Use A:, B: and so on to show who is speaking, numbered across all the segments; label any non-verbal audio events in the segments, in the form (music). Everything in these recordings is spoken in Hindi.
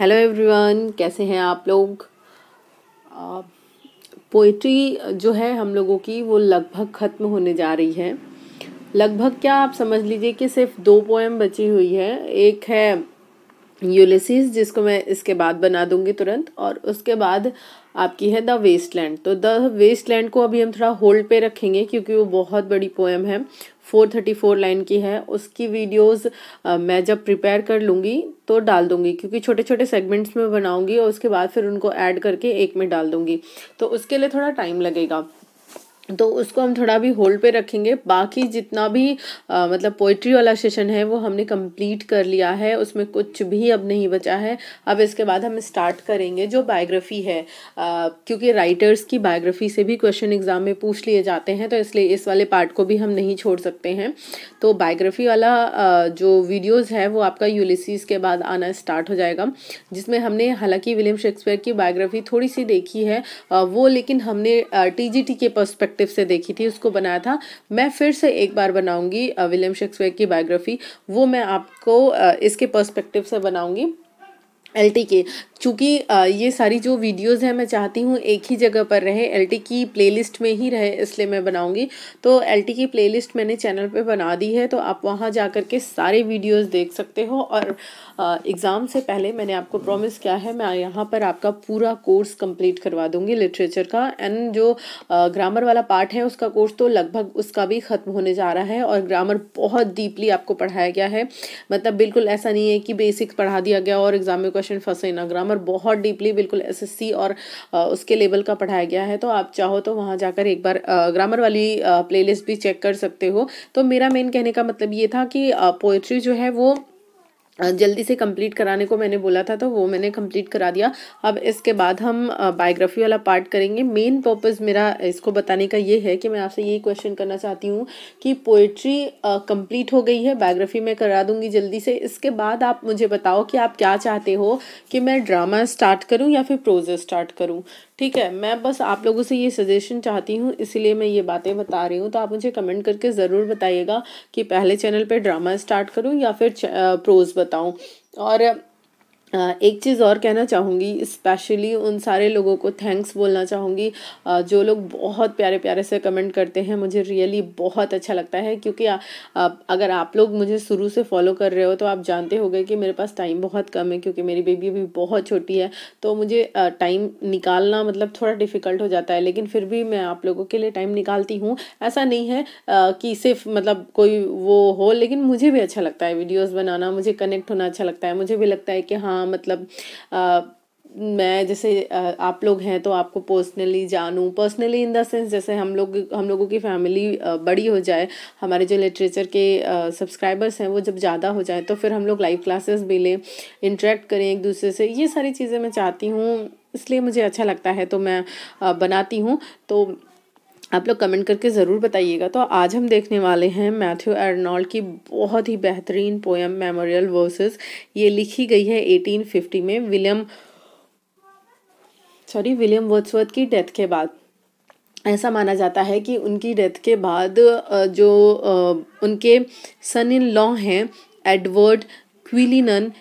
A: हेलो एवरीवन कैसे हैं आप लोग पोइट्री जो है हम लोगों की वो लगभग ख़त्म होने जा रही है लगभग क्या आप समझ लीजिए कि सिर्फ दो पोएम बची हुई है एक है यूलिसिस जिसको मैं इसके बाद बना दूंगी तुरंत और उसके बाद आपकी है द वेस्टलैंड तो द वेस्टलैंड को अभी हम थोड़ा होल्ड पे रखेंगे क्योंकि वो बहुत बड़ी पोएम है फोर थर्टी फोर लाइन की है उसकी वीडियोस आ, मैं जब प्रिपेयर कर लूँगी तो डाल दूँगी क्योंकि छोटे छोटे सेगमेंट्स में बनाऊँगी और उसके बाद फिर उनको ऐड करके एक में डाल दूँगी तो उसके लिए थोड़ा टाइम लगेगा तो उसको हम थोड़ा भी होल्ड पे रखेंगे बाकी जितना भी आ, मतलब पोइट्री वाला सेशन है वो हमने कंप्लीट कर लिया है उसमें कुछ भी अब नहीं बचा है अब इसके बाद हम स्टार्ट करेंगे जो बायोग्राफी है आ, क्योंकि राइटर्स की बायोग्राफी से भी क्वेश्चन एग्ज़ाम में पूछ लिए जाते हैं तो इसलिए इस वाले पार्ट को भी हम नहीं छोड़ सकते हैं तो बायोग्राफी वाला आ, जो वीडियोज़ है वो आपका यूलिसिस के बाद आना स्टार्ट हो जाएगा जिसमें हमने हालाँकि विलियम शेक्सपियर की बायोग्राफी थोड़ी सी देखी है वो लेकिन हमने टी के पर्स्पेक्ट परस्पेक्टिव से देखी थी उसको बनाया था मैं फिर से एक बार बनाऊंगी विलियम शेक्सपियर की बायोग्राफी वो मैं आपको इसके परस्पेक्टिव से बनाऊंगी एल टी के चूँकि ये सारी जो वीडियोस हैं मैं चाहती हूँ एक ही जगह पर रहे एल टी की लिस्ट में ही रहे इसलिए मैं बनाऊँगी तो एल टी की लिस्ट मैंने चैनल पे बना दी है तो आप वहाँ जा कर के सारे वीडियोस देख सकते हो और एग्ज़ाम से पहले मैंने आपको प्रॉमिस किया है मैं यहाँ पर आपका पूरा कोर्स कम्प्लीट करवा दूँगी लिटरेचर का एंड जो ग्रामर वाला पार्ट है उसका कोर्स तो लगभग उसका भी ख़त्म होने जा रहा है और ग्रामर बहुत डीपली आपको पढ़ाया गया है मतलब बिल्कुल ऐसा नहीं है कि बेसिक्स पढ़ा दिया गया और एग्ज़ाम में क्वेश्चन फंसे ना ग्रामर बहुत डीपली बिल्कुल एसएससी और उसके लेवल का पढ़ाया गया है तो आप चाहो तो वहाँ जाकर एक बार ग्रामर वाली प्लेलिस्ट भी चेक कर सकते हो तो मेरा मेन कहने का मतलब ये था कि पोइट्री जो है वो जल्दी से कंप्लीट कराने को मैंने बोला था तो वो मैंने कंप्लीट करा दिया अब इसके बाद हम बायोग्राफी वाला पार्ट करेंगे मेन पर्पज़ मेरा इसको बताने का ये है कि मैं आपसे यही क्वेश्चन करना चाहती हूँ कि पोइट्री कंप्लीट हो गई है बायोग्राफी मैं करा दूँगी जल्दी से इसके बाद आप मुझे बताओ कि आप क्या चाहते हो कि मैं ड्रामा स्टार्ट करूँ या फिर प्रोजेस स्टार्ट करूँ ठीक है मैं बस आप लोगों से ये सजेशन चाहती हूँ इसीलिए मैं ये बातें बता रही हूँ तो आप मुझे कमेंट करके ज़रूर बताइएगा कि पहले चैनल पे ड्रामा स्टार्ट करूँ या फिर प्रोज़ बताऊँ और एक चीज़ और कहना चाहूँगी स्पेशली उन सारे लोगों को थैंक्स बोलना चाहूँगी जो लोग बहुत प्यारे प्यारे से कमेंट करते हैं मुझे रियली बहुत अच्छा लगता है क्योंकि आ, आ, अगर आप लोग मुझे शुरू से फॉलो कर रहे हो तो आप जानते हो कि मेरे पास टाइम बहुत कम है क्योंकि मेरी बेबी अभी बहुत छोटी है तो मुझे टाइम निकालना मतलब थोड़ा डिफ़िकल्ट हो जाता है लेकिन फिर भी मैं आप लोगों के लिए टाइम निकालती हूँ ऐसा नहीं है आ, कि सिर्फ मतलब कोई वो हो लेकिन मुझे भी अच्छा लगता है वीडियोज़ बनाना मुझे कनेक्ट होना अच्छा लगता है मुझे भी लगता है कि हाँ मतलब आ, मैं जैसे आप लोग हैं तो आपको पर्सनली जानूं पर्सनली इन द सेंस जैसे हम लोग हम लोगों की फैमिली बड़ी हो जाए हमारे जो लिटरेचर के सब्सक्राइबर्स हैं वो जब ज़्यादा हो जाए तो फिर हम लोग लाइव क्लासेस भी लें इंटरेक्ट करें एक दूसरे से ये सारी चीज़ें मैं चाहती हूँ इसलिए मुझे अच्छा लगता है तो मैं बनाती हूँ तो आप लोग कमेंट करके ज़रूर बताइएगा तो आज हम देखने वाले हैं मैथ्यू एर्नॉल्ड की बहुत ही बेहतरीन पोएम मेमोरियल वर्सेस ये लिखी गई है 1850 में विलियम सॉरी विलियम वर्ड्सवर्थ की डेथ के बाद ऐसा माना जाता है कि उनकी डेथ के बाद जो उनके सन इन लॉ हैं एडवर्ड क्विलिनन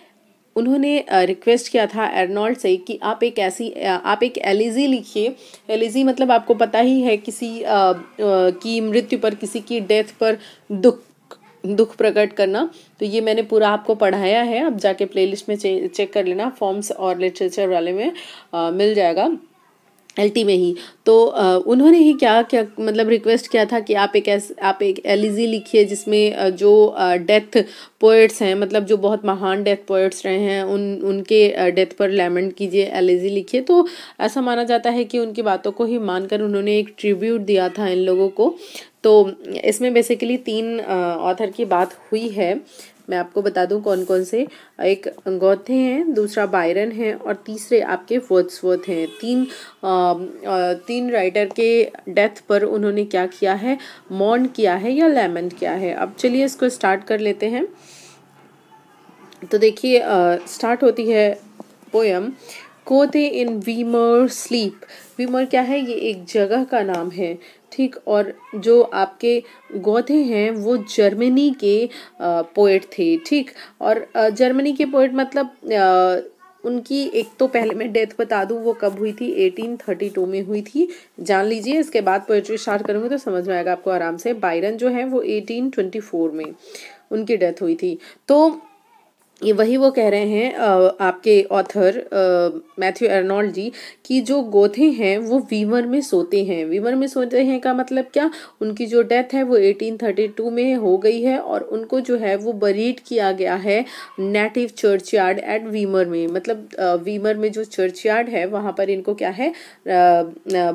A: उन्होंने रिक्वेस्ट किया था एर्नॉल्ड से कि आप एक ऐसी आप एक एलिजी e लिखिए एलिजी e मतलब आपको पता ही है किसी आ, आ, की मृत्यु पर किसी की डेथ पर दुख दुख प्रकट करना तो ये मैंने पूरा आपको पढ़ाया है आप जाके प्लेलिस्ट में चे, चेक कर लेना फॉर्म्स और लिटरेचर वाले में आ, मिल जाएगा एलटी में ही तो उन्होंने ही क्या क्या मतलब रिक्वेस्ट किया था कि आप एक ऐसे आप एक एलिजी e लिखिए जिसमें जो डेथ पोएट्स हैं मतलब जो बहुत महान डेथ पोएट्स रहे हैं उन उनके डेथ पर लेमेंट कीजिए एलिजी e लिखिए तो ऐसा माना जाता है कि उनकी बातों को ही मानकर उन्होंने एक ट्रिब्यूट दिया था इन लोगों को तो इसमें बेसिकली तीन ऑथर की बात हुई है मैं आपको बता दूं कौन कौन से एक गौथे हैं दूसरा बायरन है और तीसरे आपके वर्ड्सवर्थ हैं तीन आ, तीन राइटर के डेथ पर उन्होंने क्या किया है मॉन किया है या लेमन किया है अब चलिए इसको स्टार्ट कर लेते हैं तो देखिए स्टार्ट होती है पोयम कोते इन वीमर स्लीप वीमर क्या है ये एक जगह का नाम है ठीक और जो आपके गोथे हैं वो जर्मनी के पोइट थे ठीक और जर्मनी के पोइट मतलब उनकी एक तो पहले मैं डेथ बता दूँ वो कब हुई थी 1832 में हुई थी जान लीजिए इसके बाद पोइट्री स्टार्ट करूँगी तो समझ में आएगा आपको आराम से बायरन जो है वो 1824 में उनकी डेथ हुई थी तो ये वही वो कह रहे हैं आपके ऑथर मैथ्यू एर्नॉल्ड जी कि जो गोथे हैं वो वीवर में सोते हैं वीवर में सोते हैं का मतलब क्या उनकी जो डेथ है वो 1832 में हो गई है और उनको जो है वो बरीड किया गया है native churchyard at Weimar में मतलब वीमर में जो चर्च यार्ड है वहाँ पर इनको क्या है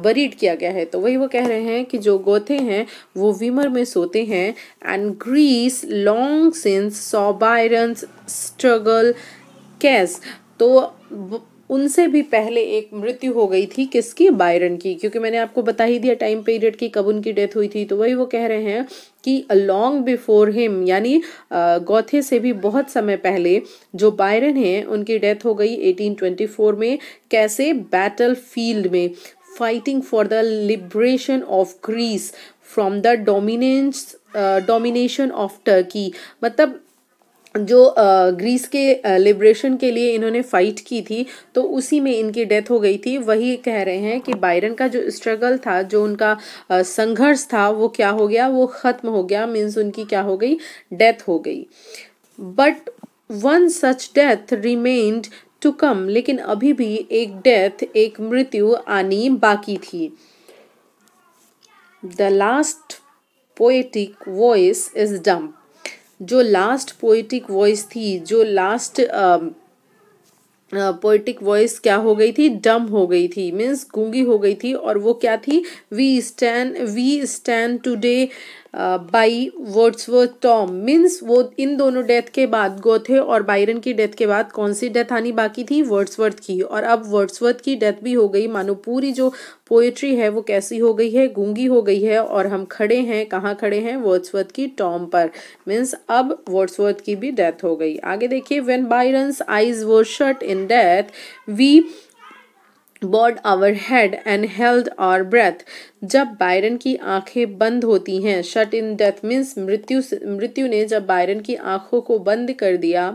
A: बरीड किया गया है तो वही वो कह रहे हैं कि जो गोथे हैं वो वीमर में सोते हैं and Greece long since saw Byron's struggle cease तो उनसे भी पहले एक मृत्यु हो गई थी किसकी बायरन की क्योंकि मैंने आपको बता ही दिया टाइम पीरियड की कब उनकी डेथ हुई थी तो वही वो कह रहे हैं कि अलॉन्ग बिफोर हिम यानी गौथे से भी बहुत समय पहले जो बायरन हैं उनकी डेथ हो गई 1824 में कैसे बैटल फील्ड में fighting for the liberation of Greece from the dominance domination of Turkey मतलब जो ग्रीस के लिब्रेशन के लिए इन्होंने फ़ाइट की थी तो उसी में इनकी डेथ हो गई थी वही कह रहे हैं कि बायरन का जो स्ट्रगल था जो उनका संघर्ष था वो क्या हो गया वो ख़त्म हो गया मीन्स उनकी क्या हो गई डेथ हो गई but one such death remained to come लेकिन अभी भी एक डेथ एक मृत्यु आनी बाकी थी the last poetic voice is dumb जो लास्ट पोइटिक वॉइस थी जो लास्ट पोइटिक वॉइस क्या हो गई थी डम हो गई थी मीन्स गूंगी हो गई थी और वो क्या थी we stand we stand today by Wordsworth tomb means वो इन दोनों डेथ के बाद गोथे और बायरन की डेथ के बाद कौन सी डेथ आनी बाकी थी वर्ड्सवर्थ की और अब वर्ड्सवर्थ की डेथ भी हो गई मानो पूरी जो पोएट्री है वो कैसी हो गई है गूंगी हो गई है और हम खड़े हैं कहाँ खड़े हैं वर्ड्सवर्थ की टॉम पर मीन्स अब वर्ड्सवर्थ की भी डेथ हो गई आगे देखिए when Byron's eyes were shut in death we bowed our head and held our breath जब बायरन की आंखें बंद होती हैं शट इन डेथ मीन्स मृत्यु मृत्यु ने जब बायरन की आंखों को बंद कर दिया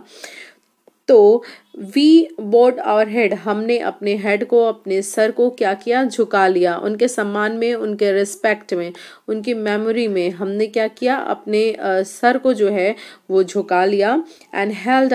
A: तो वी बोड आवर हेड हमने अपने हेड को अपने सर को क्या किया झुका लिया उनके सम्मान में उनके रिस्पेक्ट में उनकी मेमोरी में हमने क्या किया अपने सर को जो है वो झुका लिया and held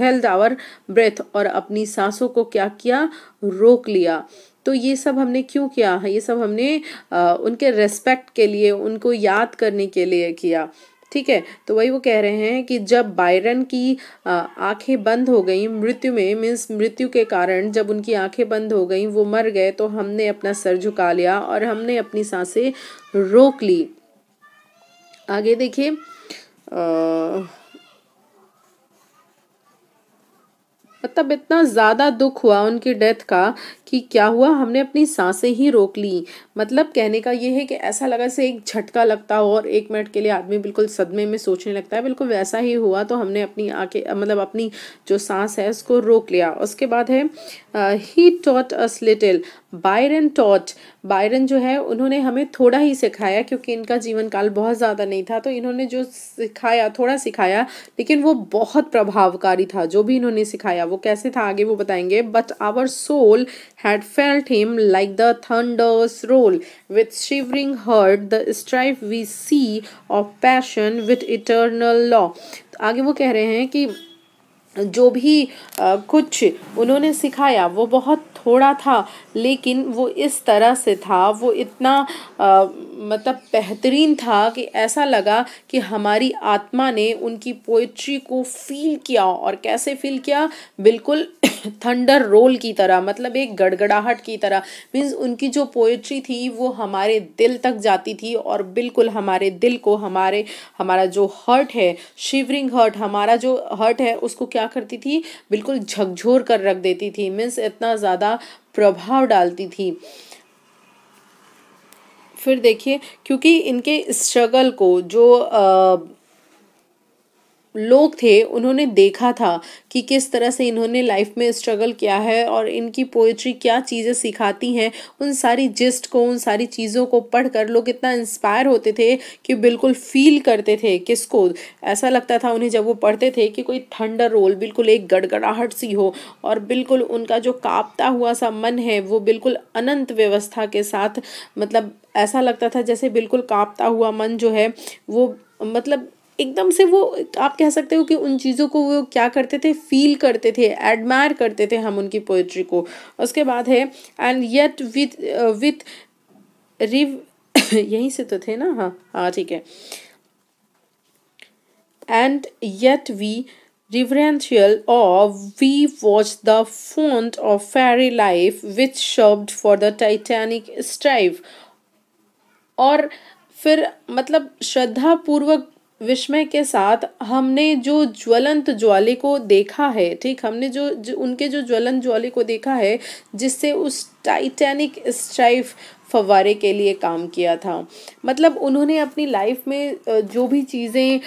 A: held our breath और अपनी सांसों को क्या किया रोक लिया तो ये सब हमने क्यों किया ये सब हमने आ, उनके रेस्पेक्ट के लिए उनको याद करने के लिए किया ठीक है तो वही वो कह रहे हैं कि जब बायरन की आंखें बंद हो गई मृत्यु में मीन्स मृत्यु के कारण जब उनकी आंखें बंद हो गई वो मर गए तो हमने अपना सर झुका लिया और हमने अपनी सांसें रोक ली आगे देखिए मतलब इतना ज़्यादा दुख हुआ उनकी डेथ का कि क्या हुआ हमने अपनी सांसें ही रोक ली मतलब कहने का ये है कि ऐसा लगा से एक झटका लगता हो और एक मिनट के लिए आदमी बिल्कुल सदमे में सोचने लगता है बिल्कुल वैसा ही हुआ तो हमने अपनी आके मतलब अपनी जो सांस है उसको रोक लिया उसके बाद है he taught us little Byron and taught Byron जो है उन्होंने हमें थोड़ा ही सिखाया क्योंकि इनका जीवन काल बहुत ज़्यादा नहीं था तो इन्होंने जो सिखाया थोड़ा सिखाया लेकिन वो बहुत प्रभावकारी था जो भी इन्होंने सिखाया वो कैसे था आगे वो बताएंगे but our soul had felt him like the thunder's roll with shivering heart the strife we see of passion with eternal law आगे वो कह रहे हैं कि जो भी आ, कुछ उन्होंने सिखाया वो बहुत थोड़ा था लेकिन वो इस तरह से था वो इतना आ, मतलब बेहतरीन था कि ऐसा लगा कि हमारी आत्मा ने उनकी पोइट्री को फील किया और कैसे फील किया बिल्कुल थंडर (coughs) रोल की तरह मतलब एक गड़गड़ाहट की तरह मीन्स उनकी जो पोइट्री थी वो हमारे दिल तक जाती थी और बिल्कुल हमारे दिल को हमारे हमारा जो हर्ट है शिवरिंग हर्ट हमारा जो हर्ट है उसको क्या करती थी बिल्कुल झकझोर कर रख देती थी मीन्स इतना ज़्यादा प्रभाव डालती थी फिर देखिए क्योंकि इनके स्ट्रगल को जो आ, लोग थे उन्होंने देखा था कि किस तरह से इन्होंने लाइफ में स्ट्रगल किया है और इनकी पोइट्री क्या चीज़ें सिखाती हैं उन सारी जिस्ट को उन सारी चीज़ों को पढ़कर लोग इतना इंस्पायर होते थे कि बिल्कुल फील करते थे किसको ऐसा लगता था उन्हें जब वो पढ़ते थे कि कोई थंडर रोल बिल्कुल एक गड़गड़ाहट सी हो और बिल्कुल उनका जो कांपता हुआ सा मन है वो बिल्कुल अनंत व्यवस्था के साथ मतलब ऐसा लगता था जैसे बिल्कुल कांपता हुआ मन जो है वो मतलब एकदम से वो आप कह सकते हो कि उन चीज़ों को वो क्या करते थे फील करते थे एडमायर करते थे हम उनकी पोइट्री को उसके बाद है एंड येट विथ विथ रिव यहीं से तो थे ना हाँ हाँ ठीक है एंड येट वी रिवरेंशियल और we watch the fount of fiery life with shopped for the titanic strive और फिर मतलब श्रद्धा पूर्वक विस्मय के साथ हमने जो ज्वलंत ज्वाले को देखा है ठीक हमने जो, जो उनके जो ज्वलंत ज्वाले को देखा है जिससे उस टाइटैनिक स्ट्राइफ फवारे के लिए काम किया था मतलब उन्होंने अपनी लाइफ में जो भी चीज़ें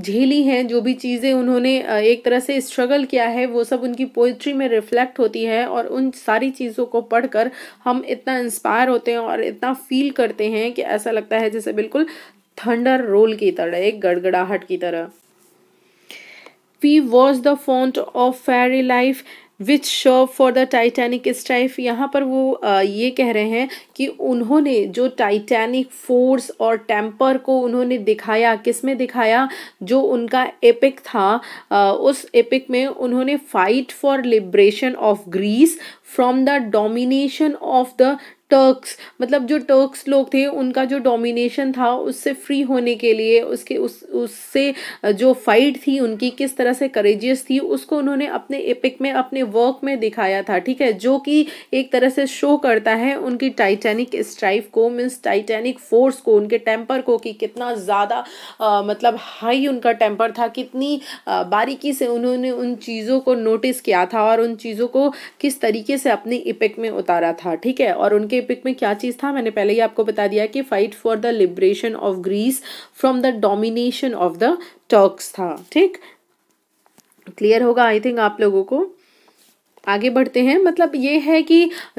A: झेली हैं जो भी चीज़ें उन्होंने एक तरह से स्ट्रगल किया है वो सब उनकी पोइट्री में रिफ्लेक्ट होती है और उन सारी चीज़ों को पढ़कर हम इतना इंस्पायर होते हैं और इतना फील करते हैं कि ऐसा लगता है जैसे बिल्कुल थंडर रोल की तरह एक गड़गड़ाहट की तरह we was the font of fiery life which shop for the titanic strife यहाँ पर वो ये कह रहे हैं कि उन्होंने जो टाइटैनिक फोर्स और टेम्पर को उन्होंने दिखाया किस में दिखाया जो उनका एपिक था उस एपिक में उन्होंने fight for liberation of Greece from the domination of the Turks मतलब जो टर्क्स लोग थे उनका जो डोमिनेशन था उससे फ्री होने के लिए उसके उस उससे जो फाइट थी उनकी किस तरह से करेजियस थी उसको उन्होंने अपने एपिक में अपने वर्क में दिखाया था ठीक है जो कि एक तरह से शो करता है उनकी टाइटैनिक स्ट्राइफ को मीन्स टाइटैनिक फोर्स को उनके टेम्पर को कि कितना ज़्यादा मतलब हाई उनका टेम्पर था कितनी आ, बारीकी से उन्होंने उन चीज़ों को नोटिस किया था और उन चीज़ों को किस तरीके से अपने इपिक में उतारा था ठीक है और उनके पिक में क्या चीज़ था मैंने पहले ही आपको बता दिया कि fight for the liberation of Greece from the domination of the Turks था ठीक क्लियर होगा आई थिंक आप लोगों को आगे बढ़ते हैं मतलब ये है कि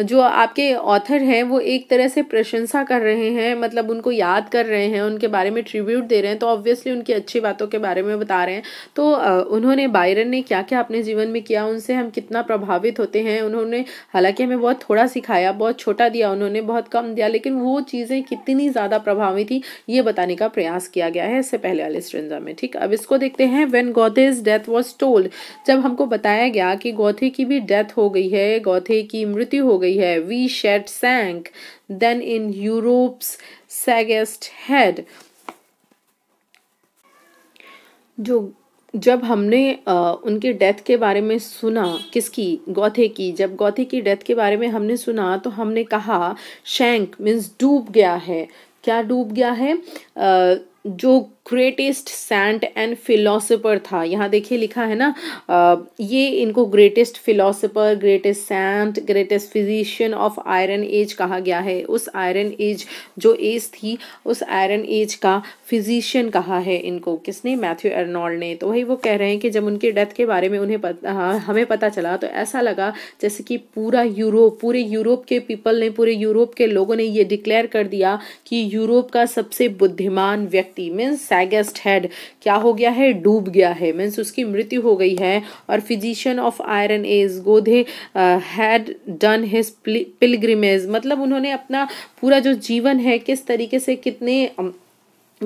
A: जो आपके ऑथर हैं वो एक तरह से प्रशंसा कर रहे हैं मतलब उनको याद कर रहे हैं उनके बारे में ट्रिब्यूट दे रहे हैं तो ऑब्वियसली उनकी अच्छी बातों के बारे में बता रहे हैं तो उन्होंने बायरन ने क्या क्या अपने जीवन में किया उनसे हम कितना प्रभावित होते हैं उन्होंने हालांकि हमें बहुत थोड़ा सिखाया बहुत छोटा दिया उन्होंने बहुत कम दिया लेकिन वो चीज़ें कितनी ज़्यादा प्रभावी थी ये बताने का प्रयास किया गया है इससे पहले वाले स्ट्रेंजा में ठीक अब इसको देखते हैं when Goethe's death was told जब हमको बताया गया कि गौथे की भी डेथ हो गई है गौथे की मृत्यु हो गई है we said sank then in Europe's sagest head जो जब हमने आ, उनके डेथ के बारे में सुना किसकी गौथे की जब गौथे की डेथ के बारे में हमने सुना तो हमने कहा शैंक मीन्स डूब गया है क्या डूब गया है आ, जो ग्रेटेस्ट सैंट एंड फिलोसोफर था यहाँ देखिए लिखा है ना ये इनको greatest philosopher greatest saint greatest physician of iron age कहा गया है उस आयरन एज जो एज थी उस आयरन एज का फिजिशियन कहा है इनको किसने मैथ्यू एर्नॉल्ड ने तो वही वो कह रहे हैं कि जब उनकी डेथ के बारे में उन्हें पता हमें पता चला तो ऐसा लगा जैसे कि पूरा यूरोप पूरे यूरोप के पीपल ने पूरे यूरोप के लोगों ने ये डिक्लेयर कर दिया कि यूरोप का सबसे बुद्धिमान व्यक्ति मीन्स सैगेस्ट हेड क्या हो गया है डूब गया है मीन्स उसकी मृत्यु हो गई है और physician of iron age Goethe had done his pilgrimage मतलब उन्होंने अपना पूरा जो जीवन है किस तरीके से कितने um,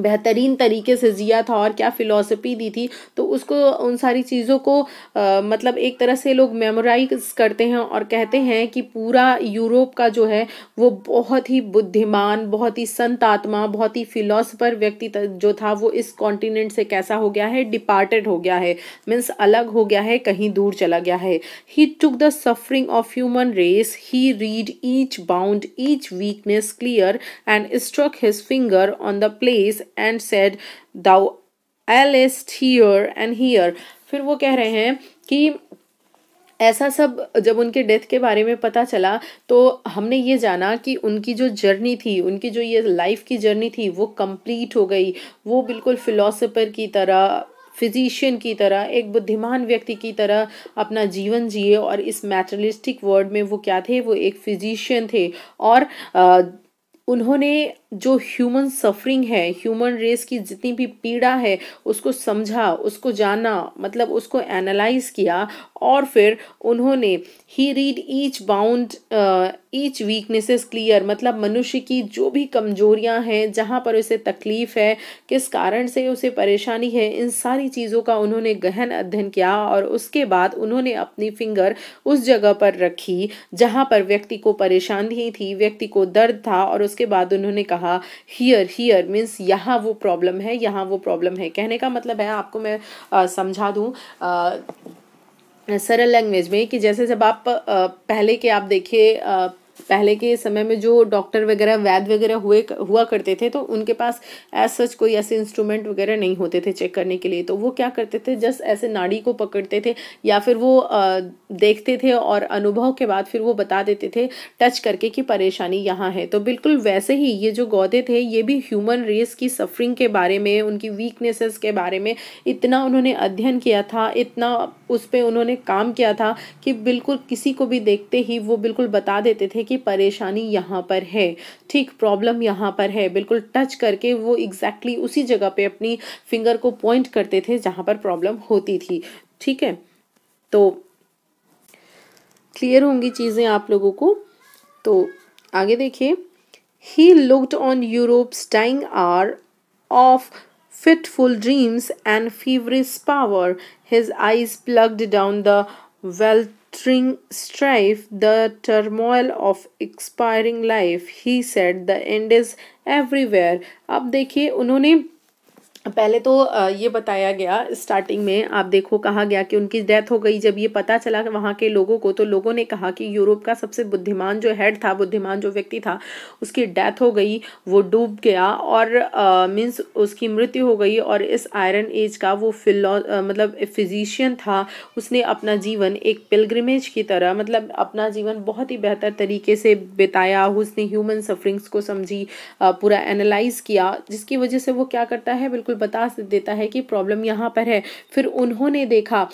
A: बेहतरीन तरीके से जिया था और क्या फ़िलासफ़ी दी थी तो उसको उन सारी चीज़ों को आ, मतलब एक तरह से लोग मेमोराइज करते हैं और कहते हैं कि पूरा यूरोप का जो है वो बहुत ही बुद्धिमान बहुत ही संत आत्मा बहुत ही फ़िलासफ़र व्यक्ति जो था वो इस कॉन्टिनेंट से कैसा हो गया है डिपार्टेड हो गया है मीन्स अलग हो गया है कहीं दूर चला गया है he took the suffering of human race he read each bound each weakness clear and struck his finger on the place and said thou ailest here and here फिर वो कह रहे हैं कि ऐसा सब जब उनके डेथ के बारे में पता चला तो हमने ये जाना कि उनकी जो जर्नी थी उनकी जो ये लाइफ की जर्नी थी वो कंप्लीट हो गई वो बिल्कुल फिलोसोफर की तरह फिजिशियन की तरह एक बुद्धिमान व्यक्ति की तरह अपना जीवन जिए और इस मैटरलिस्टिक वर्ल्ड में वो क्या थे वो एक फिजिशियन थे और आ, उन्होंने जो ह्यूमन सफरिंग है ह्यूमन रेस की जितनी भी पीड़ा है उसको समझा उसको जाना मतलब उसको एनालाइज किया और फिर उन्होंने he read each bound each weaknesses clear मतलब मनुष्य की जो भी कमजोरियां हैं जहाँ पर उसे तकलीफ़ है किस कारण से उसे परेशानी है इन सारी चीज़ों का उन्होंने गहन अध्ययन किया और उसके बाद उन्होंने अपनी फिंगर उस जगह पर रखी जहाँ पर व्यक्ति को परेशानी थी व्यक्ति को दर्द था और उसके बाद उन्होंने कहा हियर हियर मीन्स यहाँ वो प्रॉब्लम है यहाँ वो प्रॉब्लम है कहने का मतलब है आपको मैं आ, uh, समझा दूँ uh, सरल लैंग्वेज में कि जैसे जब आप पहले के आप देखिए पहले के समय में जो डॉक्टर वगैरह वैद वगैरह हुए हुआ करते थे तो उनके पास एज सच कोई ऐसे इंस्ट्रूमेंट वगैरह नहीं होते थे चेक करने के लिए तो वो क्या करते थे जस्ट ऐसे नाड़ी को पकड़ते थे या फिर वो देखते थे और अनुभव के बाद फिर वो बता देते थे टच करके कि परेशानी यहाँ है तो बिल्कुल वैसे ही ये जो गौदे थे ये भी ह्यूमन रेस की सफरिंग के बारे में उनकी वीकनेसेस के बारे में इतना उन्होंने अध्ययन किया था इतना उस पर उन्होंने काम किया था कि बिल्कुल किसी को भी देखते ही वो बिल्कुल बता देते थे की परेशानी यहाँ पर है ठीक प्रॉब्लम यहाँ पर है बिल्कुल टच करके वो एग्जैक्टली exactly उसी जगह पे अपनी फिंगर को पॉइंट करते थे जहाँ पर प्रॉब्लम होती थी ठीक है तो क्लियर होंगी चीज़ें आप लोगों को तो आगे देखिए he looked on Europe's dying hour of fitful dreams and feverish power his eyes plugged down the well string strife the turmoil of expiring life he said the end is everywhere अब देखिए उन्होंने पहले तो ये बताया गया स्टार्टिंग में आप देखो कहा गया कि उनकी डेथ हो गई जब ये पता चला वहाँ के लोगों को तो लोगों ने कहा कि यूरोप का सबसे बुद्धिमान जो हेड था बुद्धिमान जो व्यक्ति था उसकी डेथ हो गई वो डूब गया और मीन्स उसकी मृत्यु हो गई और इस आयरन एज का वो फिलो मतलब फिजिशियन था उसने अपना जीवन एक पिलग्रमेज की तरह मतलब अपना जीवन बहुत ही बेहतर तरीके से बिताया उसने ह्यूमन सफरिंग्स को समझी पूरा एनालाइज किया जिसकी वजह से वो क्या करता है बिल्कुल बता देता है कि प्रॉब्लम यहाँ पर है फिर उन्होंने देखा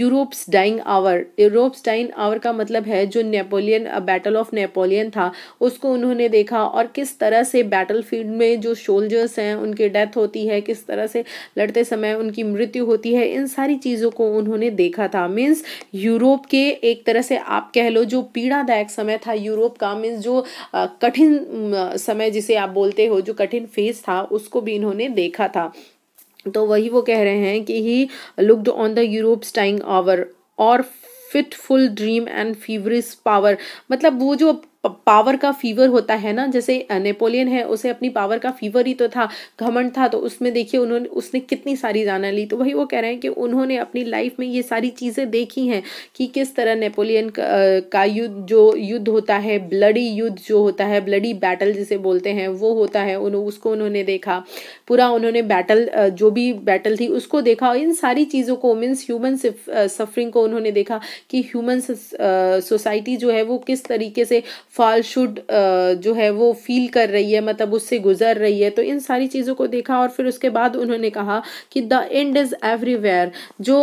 A: Europe's dying hour Europe's dying hour का मतलब है जो नेपोलियन बैटल ऑफ नेपोलियन था उसको उन्होंने देखा और किस तरह से बैटल फील्ड में जो सोल्जर्स हैं उनकी डेथ होती है किस तरह से लड़ते समय उनकी मृत्यु होती है इन सारी चीज़ों को उन्होंने देखा था मीन्स यूरोप के एक तरह से आप कह लो जो पीड़ादायक समय था यूरोप का मीन्स जो कठिन समय जिसे आप बोलते हो जो कठिन फेज था उसको भी इन्होंने देखा था था तो वही वो कह रहे हैं कि he looked on the Europe staying hour और fitful dream and feverish power मतलब वो जो पावर का फीवर होता है ना जैसे नेपोलियन है उसे अपनी पावर का फीवर ही तो था घमंड था तो उसमें देखिए उन्होंने उसने कितनी सारी जाना ली तो वही वो कह रहे हैं कि उन्होंने अपनी लाइफ में ये सारी चीज़ें देखी हैं कि किस तरह नेपोलियन का, युद्ध जो युद्ध होता है ब्लडी युद्ध जो होता है ब्लडी बैटल जिसे बोलते हैं वो होता है उन, उसको उन्होंने देखा पूरा उन्होंने बैटल जो भी बैटल थी उसको देखा इन सारी चीज़ों को मीन्स ह्यूमन सफरिंग को उन्होंने देखा कि ह्यूमन सोसाइटी जो है वो किस तरीके से फालशुड जो है वो फील कर रही है मतलब उससे गुजर रही है तो इन सारी चीज़ों को देखा और फिर उसके बाद उन्होंने कहा कि द एंड इज़ एवरीवेयर जो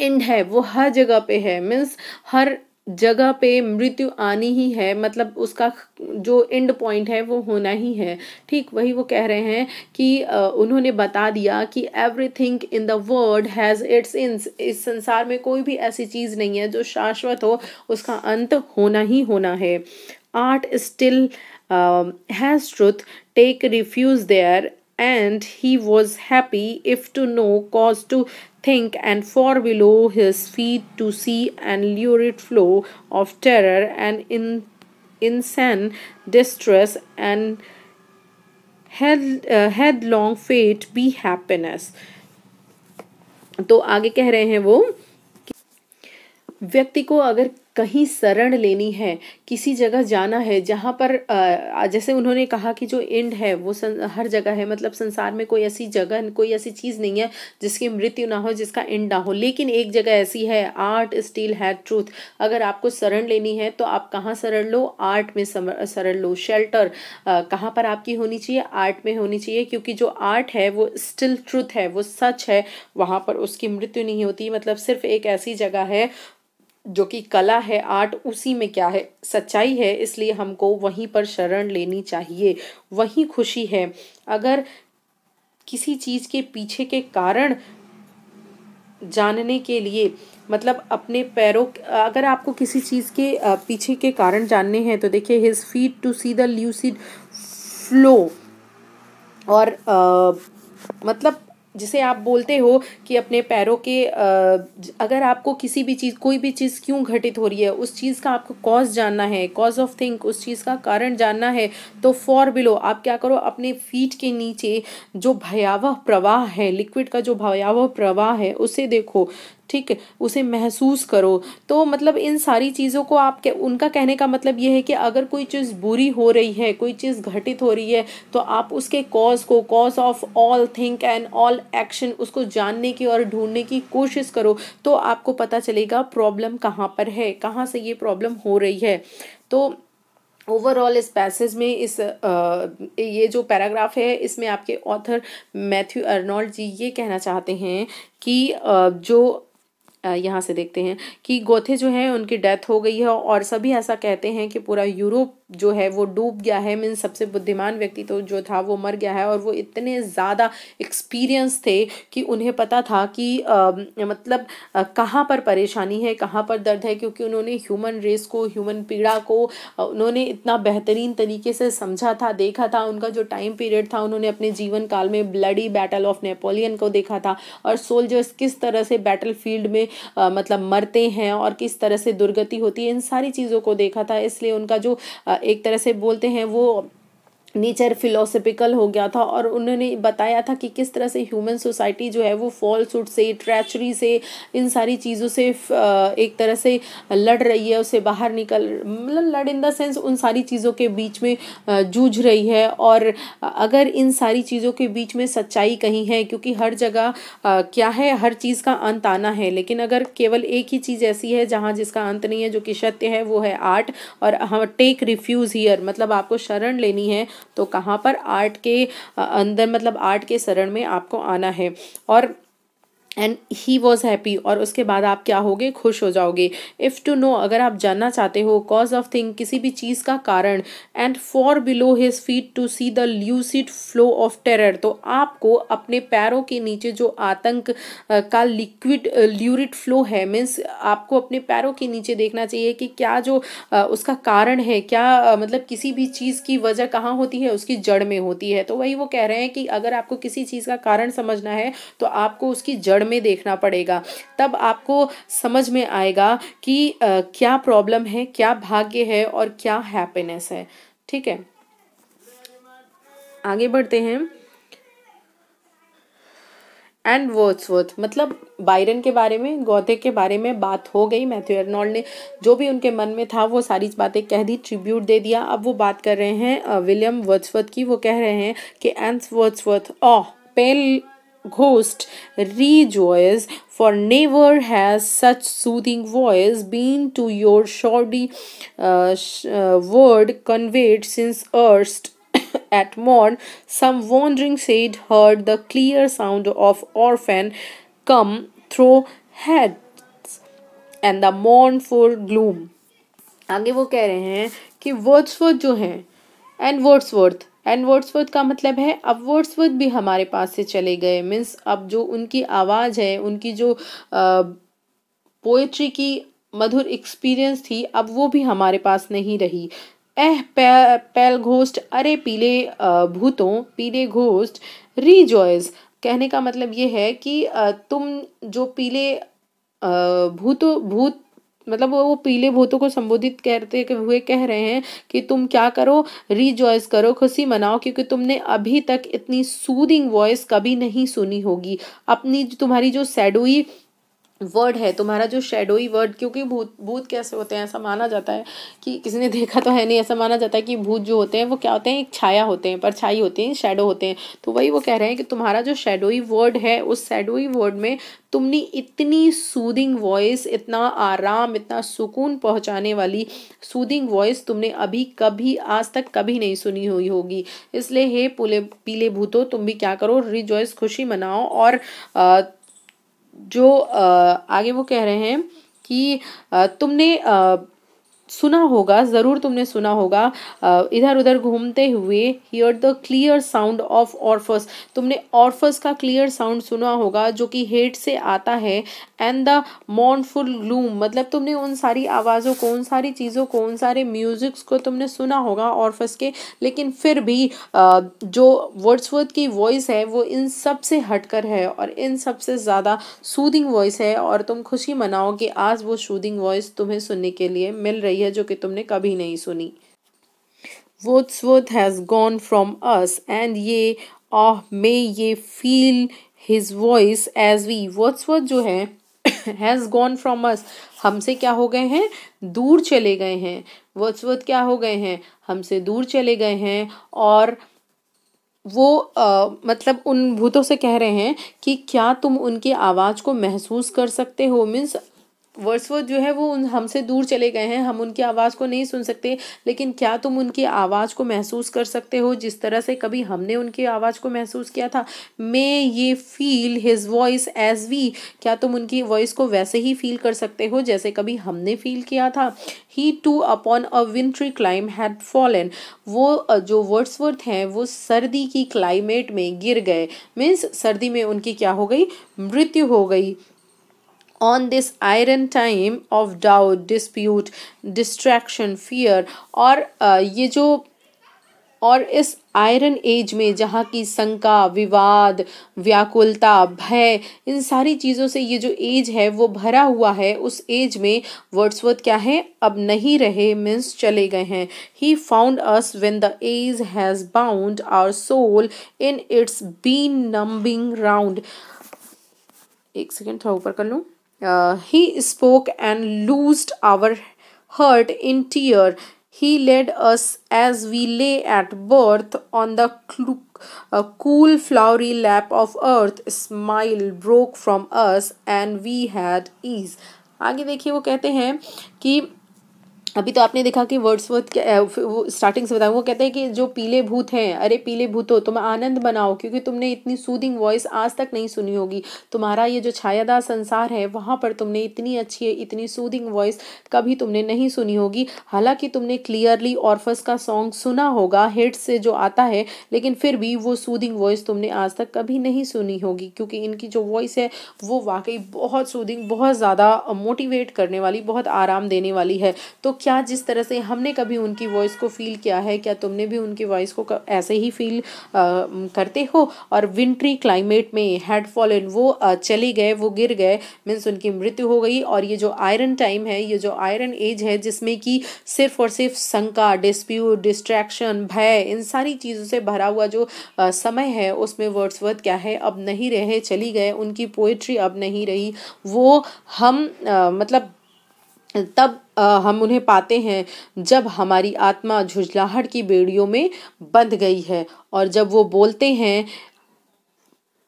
A: एंड है वो हर जगह पे है मीन्स हर जगह पे मृत्यु आनी ही है मतलब उसका जो एंड पॉइंट है वो होना ही है ठीक वही वो कह रहे हैं कि उन्होंने बता दिया कि everything in the world has its इन इस संसार में कोई भी ऐसी चीज़ नहीं है जो शाश्वत हो उसका अंत होना ही होना है art still has truth take refuge there and he was happy if to know cause to think and far below his feet to see an lurid flow of terror and in, insane distress and head, uh, headlong fate be happiness तो आगे कह रहे हैं वो व्यक्ति को अगर कहीं शरण लेनी है किसी जगह जाना है जहाँ पर जैसे उन्होंने कहा कि जो एंड है वो हर जगह है मतलब संसार में कोई ऐसी जगह कोई ऐसी चीज़ नहीं है जिसकी मृत्यु ना हो जिसका एंड ना हो लेकिन एक जगह ऐसी है आर्ट स्टील है ट्रूथ अगर आपको शरण लेनी है तो आप कहाँ शरण लो आर्ट में शरण लो शेल्टर कहाँ पर आपकी होनी चाहिए आर्ट में होनी चाहिए क्योंकि जो आर्ट है वो स्टिल ट्रूथ है वो सच है वहाँ पर उसकी मृत्यु नहीं होती मतलब सिर्फ एक ऐसी जगह है जो कि कला है आर्ट उसी में क्या है सच्चाई है इसलिए हमको वहीं पर शरण लेनी चाहिए वहीं खुशी है अगर किसी चीज़ के पीछे के कारण जानने के लिए मतलब अपने पैरों अगर आपको किसी चीज़ के पीछे के कारण जानने हैं तो देखिए his feet to see the lucid flow और आ, मतलब जिसे आप बोलते हो कि अपने पैरों के अगर आपको किसी भी चीज़ कोई भी चीज़ क्यों घटित हो रही है उस चीज़ का आपको कॉज जानना है कॉज ऑफ थिंक उस चीज़ का कारण जानना है तो फॉर बिलो आप क्या करो अपने फीट के नीचे जो भयावह प्रवाह है लिक्विड का जो भयावह प्रवाह है उसे देखो ठीक उसे महसूस करो तो मतलब इन सारी चीज़ों को आप के, उनका कहने का मतलब ये है कि अगर कोई चीज़ बुरी हो रही है कोई चीज़ घटित हो रही है तो आप उसके कॉज को cause of all think and all action उसको जानने की और ढूंढने की कोशिश करो तो आपको पता चलेगा प्रॉब्लम कहाँ पर है कहाँ से ये प्रॉब्लम हो रही है तो ओवरऑल इस पैसेज में इस आ, ये जो पैराग्राफ है इसमें आपके ऑथर मैथ्यू अर्नोल्ड जी ये कहना चाहते हैं कि आ, जो यहाँ से देखते हैं कि गोथे जो हैं उनकी डेथ हो गई है और सभी ऐसा कहते हैं कि पूरा यूरोप जो है वो डूब गया है मीन सबसे बुद्धिमान व्यक्ति तो जो था वो मर गया है और वो इतने ज़्यादा एक्सपीरियंस थे कि उन्हें पता था कि आ, मतलब कहाँ पर परेशानी है कहाँ पर दर्द है क्योंकि उन्होंने ह्यूमन रेस को ह्यूमन पीड़ा को उन्होंने इतना बेहतरीन तरीके से समझा था देखा था उनका जो टाइम पीरियड था उन्होंने अपने जीवन काल में ब्लडी बैटल ऑफ नेपोलियन को देखा था और सोल्जर्स किस तरह से बैटल फील्ड में आ, मतलब मरते हैं और किस तरह से दुर्गति होती है इन सारी चीज़ों को देखा था इसलिए उनका जो एक तरह से बोलते हैं वो नेचर फिलोसफिकल हो गया था और उन्होंने बताया था कि किस तरह से ह्यूमन सोसाइटी जो है वो फॉल्सुड से ट्रैचरी से इन सारी चीज़ों से एक तरह से लड़ रही है उससे बाहर निकल मतलब लड़ इन द सेंस उन सारी चीज़ों के बीच में जूझ रही है और अगर इन सारी चीज़ों के बीच में सच्चाई कहीं है क्योंकि हर जगह क्या है हर चीज़ का अंत आना है लेकिन अगर केवल एक ही चीज़ ऐसी है जहाँ जिसका अंत नहीं है जो कि सत्य है वो है आर्ट और हम टेक रिफ्यूज़ हीयर मतलब आपको शरण लेनी है तो कहाँ पर आर्ट के अंदर मतलब आर्ट के शरण में आपको आना है और एंड ही वॉज़ हैप्पी और उसके बाद आप क्या होगे खुश हो जाओगे इफ़ टू नो अगर आप जानना चाहते हो कॉज ऑफ थिंग किसी भी चीज़ का कारण and far below his feet to see the lucid flow of terror तो आपको अपने पैरों के नीचे जो आतंक का लिक्विड ल्यूरिड फ्लो है मीन्स आपको अपने पैरों के नीचे देखना चाहिए कि क्या जो उसका कारण है क्या मतलब किसी भी चीज़ की वजह कहाँ होती है उसकी जड़ में होती है तो वही वो कह रहे हैं कि अगर आपको किसी चीज़ का कारण समझना है तो आपको उसकी जड़ जड़ में देखना पड़ेगा तब आपको समझ में आएगा कि आ, क्या प्रॉब्लम है क्या भाग्य है और क्या हैप्पीनेस है ठीक है आगे बढ़ते हैं एंड वर्थ मतलब बायरन के बारे में गौते के बारे में बात हो गई मैथ्यू एर्नॉल्ड ने जो भी उनके मन में था वो सारी बातें कह दी ट्रिब्यूट दे दिया अब वो बात कर रहे हैं विलियम वर्ड्सवर्थ की वो कह रहे हैं कि एंस वर्थ ah pale Ghost rejoice, for never has such soothing voice been to your shoddy uh, sh uh, word conveyed since erst at morn. Some wandering sage heard the clear sound of orphan come through heads and the mournful gloom. आगे वो कह रहे हैं कि वर्ड्सवर्थ जो हैं एंड वर्ड्सवर्थ एंड वर्ड्स का मतलब है अब वर्ड्सवर्थ भी हमारे पास से चले गए मीन्स अब जो उनकी आवाज़ है उनकी जो पोएट्री की मधुर एक्सपीरियंस थी अब वो भी हमारे पास नहीं रही एह पैल पैल घोस्ट अरे पीले भूतों पीले घोस्ट रीजॉयस कहने का मतलब ये है कि तुम जो पीले भूतों भूत मतलब वो पीले भूतों को संबोधित करते हुए कह रहे हैं कि तुम क्या करो रिजॉइस करो खुशी मनाओ क्योंकि तुमने अभी तक इतनी सूदिंग वॉइस कभी नहीं सुनी होगी अपनी तुम्हारी जो सैडोई वर्ड है तुम्हारा जो शेडोई वर्ड क्योंकि भूत भूत कैसे होते हैं ऐसा माना जाता है कि किसी ने देखा तो है नहीं ऐसा माना जाता है कि भूत जो होते हैं वो क्या होते हैं एक छाया होते हैं परछाई होती है शेडो होते हैं तो वही वो कह रहे हैं कि तुम्हारा जो शेडोई वर्ड है उस शेडोई वर्ड में तुमने इतनी सूदिंग वॉइस इतना आराम इतना सुकून पहुँचाने वाली सूदिंग वॉइस तुमने अभी कभी आज तक कभी नहीं सुनी हुई होगी इसलिए हे पुले पीले भूतो तुम भी क्या करो रिजॉइस खुशी मनाओ और आ, जो आगे वो कह रहे हैं कि तुमने सुना होगा ज़रूर तुमने सुना होगा इधर उधर घूमते हुए hear the clear sound of Orpheus तुमने ऑर्फस का क्लियर साउंड सुना होगा जो कि हेट से आता है एंड द मॉनफुल ग्लूम मतलब तुमने उन सारी आवाज़ों को उन सारी चीज़ों को उन सारे म्यूज़िक्स को तुमने सुना होगा ऑर्फस के लेकिन फिर भी जो वर्ड्सवर्थ की वॉइस है वो इन सब से हटकर है और इन सब से ज़्यादा सूदिंग वॉइस है और तुम खुशी मनाओ कि आज वो सूदिंग वॉइस तुम्हें सुनने के लिए मिल रही रही है जो कि तुमने कभी नहीं सुनी Wordsworth has gone from us and ye ah may ye feel his voice as we Wordsworth जो है हैज़ गॉन फ्रॉम अस हमसे क्या हो गए हैं दूर चले गए हैं वर्ड्सवर्थ क्या हो गए हैं हमसे दूर चले गए हैं और वो आ, मतलब उन भूतों से कह रहे हैं कि क्या तुम उनकी आवाज़ को महसूस कर सकते हो मीन्स वर्ड्सवर्थ जो है वो उन हमसे दूर चले गए हैं हम उनकी आवाज़ को नहीं सुन सकते लेकिन क्या तुम उनकी आवाज़ को महसूस कर सकते हो जिस तरह से कभी हमने उनकी आवाज़ को महसूस किया था may ye feel his voice as we क्या तुम उनकी वॉइस को वैसे ही फील कर सकते हो जैसे कभी हमने फील किया था he too upon a wintry clime had fallen वो जो वर्ड्सवर्थ हैं वो सर्दी की क्लाइमेट में गिर गए मीन्स सर्दी में उनकी क्या हो गई मृत्यु हो गई on this iron time of doubt dispute distraction fear और ये जो और इस आयरन एज में जहाँ की शंका विवाद व्याकुलता भय इन सारी चीज़ों से ये जो एज है वो भरा हुआ है उस एज में वर्ड्सवर्थ क्या है अब नहीं रहे मीन्स चले गए हैं he found us when the age has bound our soul in its been numbing round एक सेकेंड थोड़ा ऊपर कर लूँ Uh, he spoke and loosed our heart in tear. He led us as we lay at birth on the a cool flowery lap of earth. Smile broke from us and we had ease. आगे देखिए वो कहते हैं कि अभी तो आपने देखा कि वर्ड्स वो स्टार्टिंग से बताया वो कहते हैं कि जो पीले भूत हैं अरे पीले भूत हो तुम आनंद बनाओ क्योंकि तुमने इतनी सूदिंग वॉइस आज तक नहीं सुनी होगी तुम्हारा ये जो छायादार संसार है वहाँ पर तुमने इतनी अच्छी इतनी सूदिंग वॉइस कभी तुमने नहीं सुनी होगी हालांकि तुमने क्लियरली ऑर्फस का सॉन्ग सुना होगा हिट से जो आता है लेकिन फिर भी वो सूदिंग वॉइस तुमने आज तक कभी नहीं सुनी होगी क्योंकि इनकी जो वॉइस है वो वाकई बहुत सूदिंग बहुत ज़्यादा मोटिवेट करने वाली बहुत आराम देने वाली है तो क्या जिस तरह से हमने कभी उनकी वॉइस को फील किया है क्या तुमने भी उनकी वॉइस को ऐसे ही फील करते हो और विंट्री क्लाइमेट में हैड फॉलन वो चले गए वो गिर गए मीन्स उनकी मृत्यु हो गई और ये जो आयरन टाइम है ये जो आयरन एज है जिसमें कि सिर्फ और सिर्फ शंका डिस्प्यूट डिस्ट्रैक्शन भय इन सारी चीज़ों से भरा हुआ जो समय है उसमें वर्ड्स क्या है अब नहीं रहे चली गए उनकी पोइट्री अब नहीं रही वो हम आ, मतलब तब हम उन्हें पाते हैं जब हमारी आत्मा झुंझलाहट की बेड़ियों में बंध गई है और जब वो बोलते हैं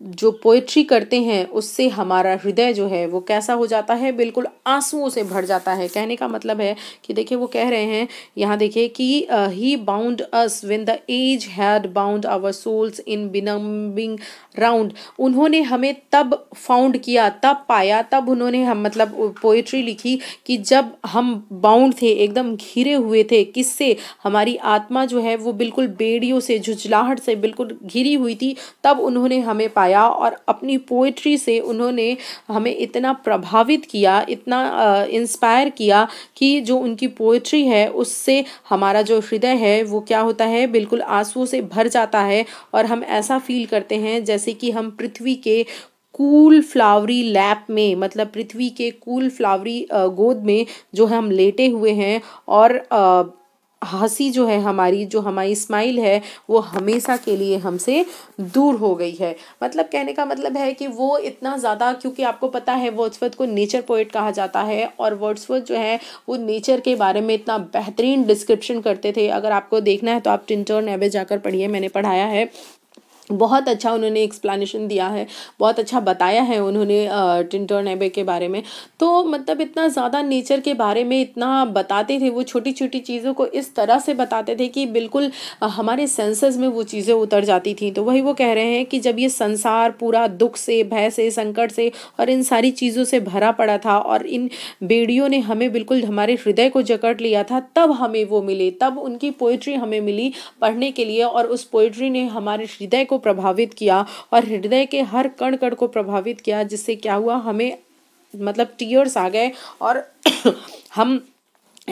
A: जो पोइट्री करते हैं उससे हमारा हृदय जो है वो कैसा हो जाता है बिल्कुल आंसुओं से भर जाता है कहने का मतलब है कि देखिए वो कह रहे हैं यहाँ देखिए कि he bound us when the age had bound our souls in benumbing round उन्होंने हमें तब फाउंड किया तब पाया तब उन्होंने हम मतलब पोइट्री लिखी कि जब हम बाउंड थे एकदम घिरे हुए थे किससे हमारी आत्मा जो है वो बिल्कुल बेड़ियों से झुझलाहट से बिल्कुल घिरी हुई थी तब उन्होंने हमें पाया गाया और अपनी पोइट्री से उन्होंने हमें इतना प्रभावित किया इतना इंस्पायर किया कि जो उनकी पोइट्री है उससे हमारा जो हृदय है वो क्या होता है बिल्कुल आंसुओं से भर जाता है और हम ऐसा फील करते हैं जैसे कि हम पृथ्वी के कूल फ्लावरी लैप में मतलब पृथ्वी के कूल फ्लावरी गोद में जो हम लेटे हुए हैं और हंसी जो है हमारी जो हमारी स्माइल है वो हमेशा के लिए हमसे दूर हो गई है मतलब कहने का मतलब है कि वो इतना ज़्यादा क्योंकि आपको पता है वर्ड्सवर्थ को नेचर पोइट कहा जाता है और वर्ड्सवर्थ जो है वो नेचर के बारे में इतना बेहतरीन डिस्क्रिप्शन करते थे अगर आपको देखना है तो आप टिंटर नैबे जाकर पढ़िए मैंने पढ़ाया है बहुत अच्छा उन्होंने एक्सप्लेनेशन दिया है बहुत अच्छा बताया है उन्होंने टिंटर नेबे के बारे में तो मतलब इतना ज़्यादा नेचर के बारे में इतना बताते थे वो छोटी छोटी चीज़ों को इस तरह से बताते थे कि बिल्कुल हमारे सेंसेस में वो चीज़ें उतर जाती थी तो वही वो कह रहे हैं कि जब ये संसार पूरा दुख से भय से संकट से और इन सारी चीज़ों से भरा पड़ा था और इन बेड़ियों ने हमें बिल्कुल हमारे हृदय को जकट लिया था तब हमें वो मिले तब उनकी पोइट्री हमें मिली पढ़ने के लिए और उस पोइट्री ने हमारे हृदय को प्रभावित किया और हृदय के हर कण कण को प्रभावित किया जिससे क्या हुआ हमें मतलब टीयर्स आ गए और (clears throat) हम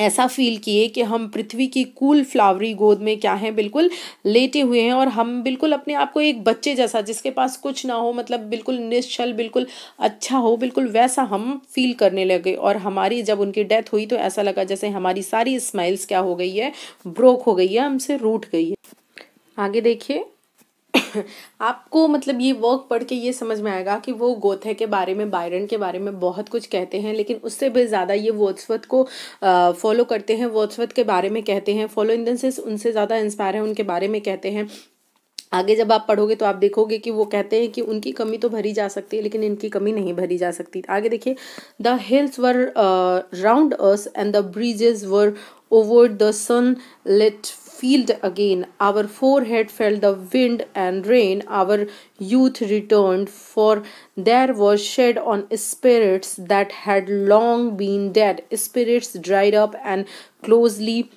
A: ऐसा फील किए कि हम पृथ्वी की कूल फ्लावरी गोद में क्या है बिल्कुल लेटे हुए हैं और हम बिल्कुल अपने आप को एक बच्चे जैसा जिसके पास कुछ ना हो मतलब बिल्कुल निश्चल बिल्कुल अच्छा हो बिल्कुल वैसा हम फील करने लगे और हमारी जब उनकी डेथ हुई तो ऐसा लगा जैसे हमारी सारी स्माइल्स क्या हो गई है ब्रोक हो गई है हमसे रूट गई है आगे देखिए (coughs) आपको मतलब ये वर्क पढ़ के ये समझ में आएगा कि वो गोथे के बारे में बायरन के बारे में बहुत कुछ कहते हैं लेकिन उससे भी ज़्यादा ये वोट्सवत को फॉलो करते हैं वोट्सवत के बारे में कहते हैं फॉलो इन द उनसे ज़्यादा इंस्पायर है उनके बारे में कहते हैं आगे जब आप पढ़ोगे तो आप देखोगे कि वो कहते हैं कि उनकी कमी तो भरी जा सकती है लेकिन इनकी कमी नहीं भरी जा सकती आगे देखिए the hills were round us and the breezes were over the sunlit field again. Our forehead felt the wind and rain. Our youth returned, for there was shed on spirits that had long been dead. Spirits dried up and closely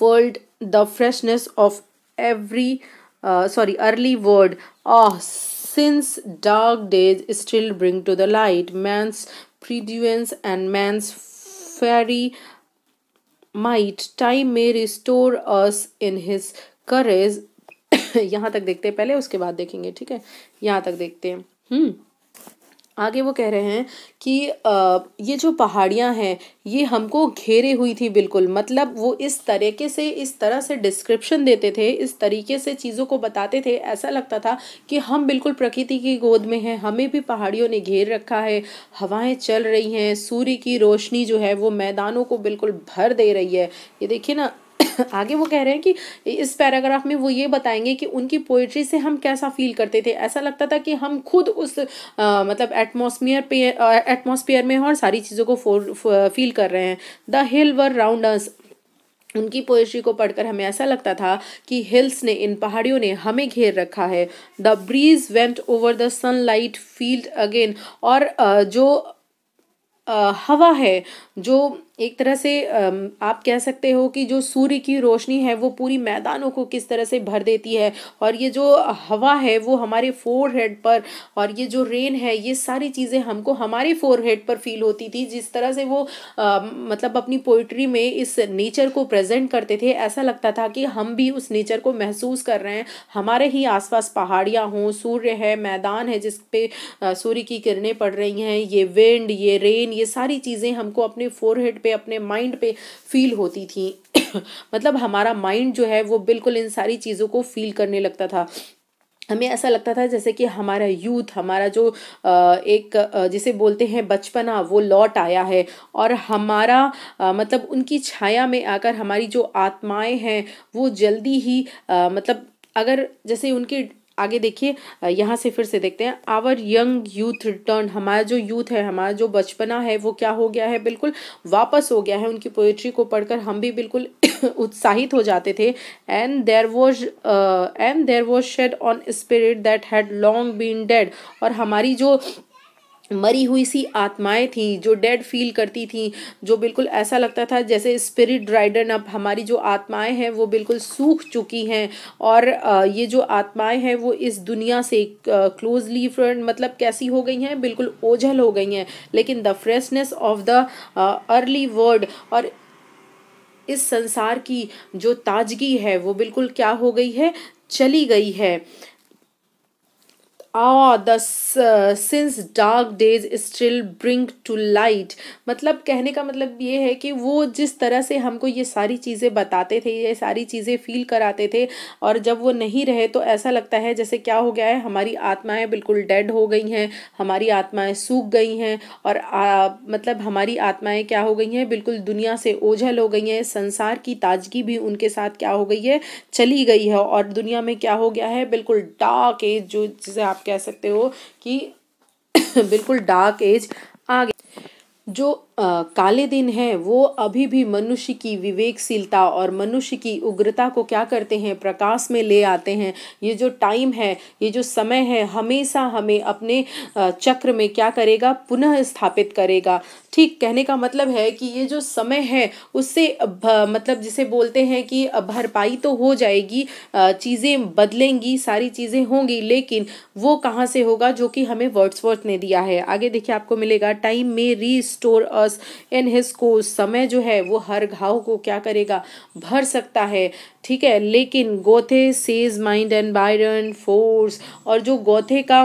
A: fold the freshness of every uh, sorry early word ah oh, since dark days still bring to the light man's preduence and man's fairy might time may restore us in his courage यहाँ तक देखते हैं पहले उसके बाद देखेंगे ठीक है यहाँ तक देखते हैं हम्म आगे वो कह रहे हैं कि ये जो पहाड़ियाँ हैं ये हमको घेरे हुई थी बिल्कुल मतलब वो इस तरीके से इस तरह से डिस्क्रिप्शन देते थे इस तरीके से चीज़ों को बताते थे ऐसा लगता था कि हम बिल्कुल प्रकृति की गोद में हैं हमें भी पहाड़ियों ने घेर रखा है हवाएं चल रही हैं सूर्य की रोशनी जो है वो मैदानों को बिल्कुल भर दे रही है ये देखिए ना (laughs) आगे वो कह रहे हैं कि इस पैराग्राफ में वो ये बताएंगे कि उनकी पोइट्री से हम कैसा फील करते थे ऐसा लगता था कि हम खुद उस आ, मतलब एटमोसफियर पे एटमोसफियर में और सारी चीज़ों को फील कर रहे हैं द हिल वर राउंडर्स उनकी पोएट्री को पढ़कर हमें ऐसा लगता था कि हिल्स ने इन पहाड़ियों ने हमें घेर रखा है the breeze went over the sunlight field again और जो हवा है जो एक तरह से आप कह सकते हो कि जो सूर्य की रोशनी है वो पूरी मैदानों को किस तरह से भर देती है और ये जो हवा है वो हमारे फोर हेड पर और ये जो रेन है ये सारी चीज़ें हमको हमारे फोर हेड पर फील होती थी जिस तरह से वो आ, मतलब अपनी पोइट्री में इस नेचर को प्रेजेंट करते थे ऐसा लगता था कि हम भी उस नेचर को महसूस कर रहे हैं हमारे ही आसपास पहाड़ियाँ हों सूर्य है मैदान है जिसपे सूर्य की किरणें पड़ रही हैं ये विंड ये रेन ये सारी चीज़ें हमको अपने फोर हेड पे अपने माइंड पे फील होती थी (coughs) मतलब हमारा माइंड जो है वो बिल्कुल इन सारी चीज़ों को फील करने लगता था हमें ऐसा लगता था जैसे कि हमारा यूथ हमारा जो एक जिसे बोलते हैं बचपना वो लौट आया है और हमारा मतलब उनकी छाया में आकर हमारी जो आत्माएं हैं वो जल्दी ही मतलब अगर जैसे उनके आगे देखिए यहाँ से फिर से देखते हैं आवर यंग यूथ रिटर्न हमारा जो यूथ है हमारा जो बचपना है वो क्या हो गया है बिल्कुल वापस हो गया है उनकी पोएट्री को पढ़कर हम भी बिल्कुल (coughs) उत्साहित हो जाते थे and there was and there was shed on spirit that had long been dead और हमारी जो मरी हुई सी आत्माएं थीं जो डेड फील करती थी जो बिल्कुल ऐसा लगता था जैसे स्पिरिट ड्राइडन अब हमारी जो आत्माएं हैं वो बिल्कुल सूख चुकी हैं और ये जो आत्माएं हैं वो इस दुनिया से क्लोजली फ्रेंड मतलब कैसी हो गई हैं बिल्कुल ओझल हो गई हैं लेकिन the freshness of the early world और इस संसार की जो ताजगी है वो बिल्कुल क्या हो गई है चली गई है uh the since dark days still bring to light मतलब कहने का मतलब ये है कि वो जिस तरह से हमको ये सारी चीज़ें बताते थे ये सारी चीज़ें फील कराते थे और जब वो नहीं रहे तो ऐसा लगता है जैसे क्या हो गया है हमारी आत्माएं बिल्कुल डेड हो गई हैं हमारी आत्माएं सूख गई हैं और आ, मतलब हमारी आत्माएं क्या हो गई हैं बिल्कुल दुनिया से ओझल हो गई हैं संसार की ताजगी भी उनके साथ क्या हो गई है चली गई है और दुनिया में क्या हो गया है बिल्कुल डार्क एज जो जिसे आप कह सकते हो कि (coughs) बिल्कुल डार्क एज आ गई जो आ, काले दिन हैं वो अभी भी मनुष्य की विवेकशीलता और मनुष्य की उग्रता को क्या करते हैं प्रकाश में ले आते हैं ये जो टाइम है ये जो समय है हमेशा हमें अपने चक्र में क्या करेगा पुनः स्थापित करेगा ठीक कहने का मतलब है कि ये जो समय है उससे मतलब जिसे बोलते हैं कि भरपाई तो हो जाएगी चीज़ें बदलेंगी सारी चीज़ें होंगी लेकिन वो कहाँ से होगा जो कि हमें वर्ड्सवर्थ ने दिया है आगे देखिए आपको मिलेगा टाइम में री और बिकॉज इन हिज कोर्स समय जो है वो हर घाव को क्या करेगा भर सकता है ठीक है लेकिन Goethe sage mind and Byron force और जो गोथे का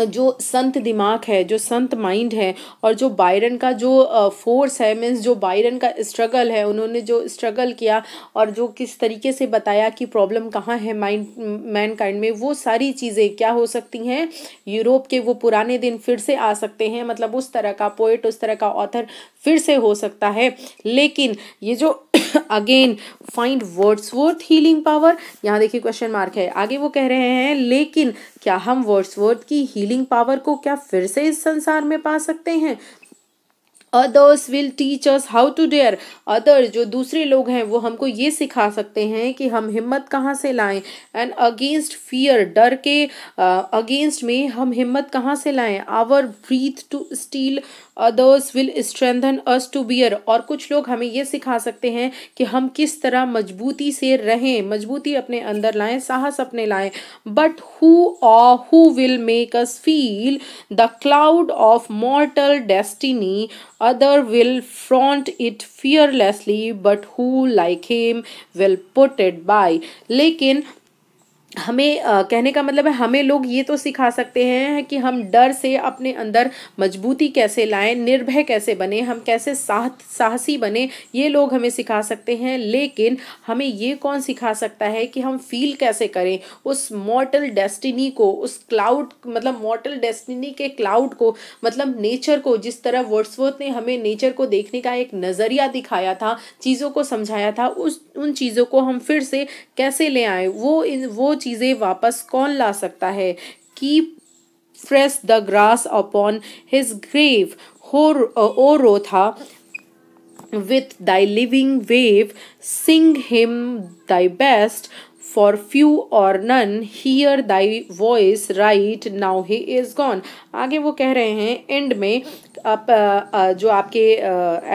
A: जो संत दिमाग है जो संत माइंड है और जो बायरन का जो फोर्स है मीन्स जो बायरन का स्ट्रगल है उन्होंने जो स्ट्रगल किया और जो किस तरीके से बताया कि प्रॉब्लम कहाँ है माइंड मैन काइंड में वो सारी चीज़ें क्या हो सकती हैं यूरोप के वो पुराने दिन फिर से आ सकते हैं मतलब उस तरह का पोइट उस तरह का ऑथर फिर से हो सकता है लेकिन ये जो again find Wordsworth healing power यहाँ देखिए क्वेश्चन मार्क है आगे वो कह रहे हैं लेकिन क्या हम वर्ड्स वर्थ की हीलिंग पावर को क्या फिर से इस संसार में पा सकते हैं others will teach us how to dare others जो दूसरे लोग हैं वो हमको ये सिखा सकते हैं कि हम हिम्मत कहाँ से लाएं एंड अगेंस्ट फियर डर के अगेंस्ट uh, में हम हिम्मत कहाँ से लाएं our breath to steel others will strengthen us to bear और कुछ लोग हमें ये सिखा सकते हैं कि हम किस तरह मजबूती से रहें मजबूती अपने अंदर लाएं साहस अपने लाएं बट हु और who will make us feel the cloud of mortal destiny other will front it fearlessly but who like him will put it by लेकिन हमें आ, कहने का मतलब है हमें लोग ये तो सिखा सकते हैं कि हम डर से अपने अंदर मजबूती कैसे लाएं निर्भय कैसे बने हम कैसे साह साहसी बने ये लोग हमें सिखा सकते हैं लेकिन हमें ये कौन सिखा सकता है कि हम फील कैसे करें उस मॉर्टल डेस्टिनी को उस क्लाउड मतलब मॉर्टल डेस्टिनी के क्लाउड को मतलब नेचर को जिस तरह वर्ड्सवर्थ ने हमें नेचर को देखने का एक नज़रिया दिखाया था चीज़ों को समझाया था उस उन चीज़ों को हम फिर से कैसे ले आए वो इन वो चीज़ें वापस कौन ला सकता है की fresh the grass upon his grave हो O Rotha with thy living wave sing him thy best for few और none hear thy voice right now he is gone आगे वो कह रहे हैं एंड में आप जो आपके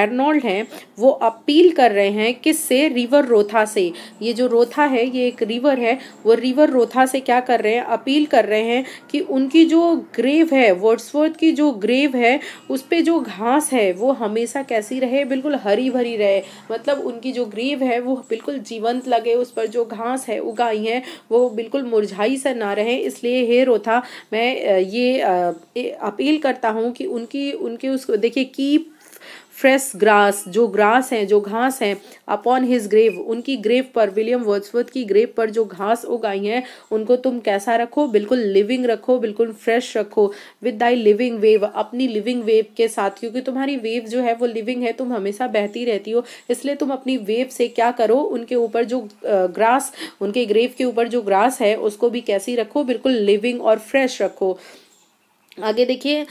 A: एर्नोल्ड हैं वो अपील कर रहे हैं किससे रिवर रोथा से ये जो रोथा है ये एक रिवर है वो रिवर रोथा से क्या कर रहे हैं अपील कर रहे हैं कि उनकी जो ग्रेव है वर्ड्सवर्थ की जो ग्रेव है उस पर जो घास है वो हमेशा कैसी रहे बिल्कुल हरी भरी रहे मतलब उनकी जो ग्रेव है वो बिल्कुल जीवंत लगे उस पर जो घास है उगाई है वो बिल्कुल मुरझाई से ना रहे इसलिए हे रोथा मैं ये अपील करता हूँ कि उनकी उन क्योंकि उसको देखिए कीप फ्रेश ग्रास जो ग्रास हैं जो घास हैं अपॉन हिज ग्रेव उनकी ग्रेव पर विलियम वर्ड्सवर्थ की ग्रेव पर जो घास उगाई हैं उनको तुम कैसा रखो बिल्कुल लिविंग रखो बिल्कुल फ्रेश रखो विद दाई लिविंग वेव अपनी लिविंग वेव के साथ क्योंकि तुम्हारी वेव जो है वो लिविंग है तुम हमेशा बहती रहती हो इसलिए तुम अपनी वेव से क्या करो उनके ऊपर जो ग्रास उनके ग्रेव के ऊपर जो ग्रास है उसको भी कैसी रखो बिल्कुल लिविंग और फ्रेश रखो आगे देखिए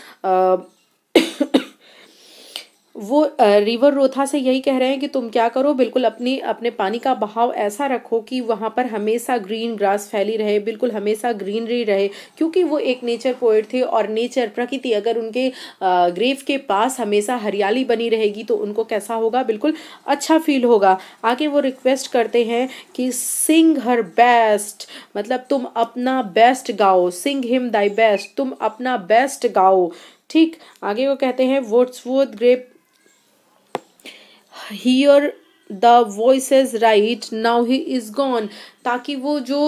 A: वो रिवर रोथा से यही कह रहे हैं कि तुम क्या करो बिल्कुल अपनी अपने पानी का बहाव ऐसा रखो कि वहाँ पर हमेशा ग्रीन ग्रास फैली रहे बिल्कुल हमेशा ग्रीनरी रहे क्योंकि वो एक नेचर पोइट थे और नेचर प्रकृति अगर उनके ग्रेव के पास हमेशा हरियाली बनी रहेगी तो उनको कैसा होगा बिल्कुल अच्छा फील होगा आगे वो रिक्वेस्ट करते हैं कि सिंग हर बेस्ट मतलब तुम अपना बेस्ट गाओ सिंग हिम दाई बेस्ट तुम अपना बेस्ट गाओ ठीक आगे वो कहते हैं वोट्स वोट ग्रेप hear the voice right now he is gone ताकि वो जो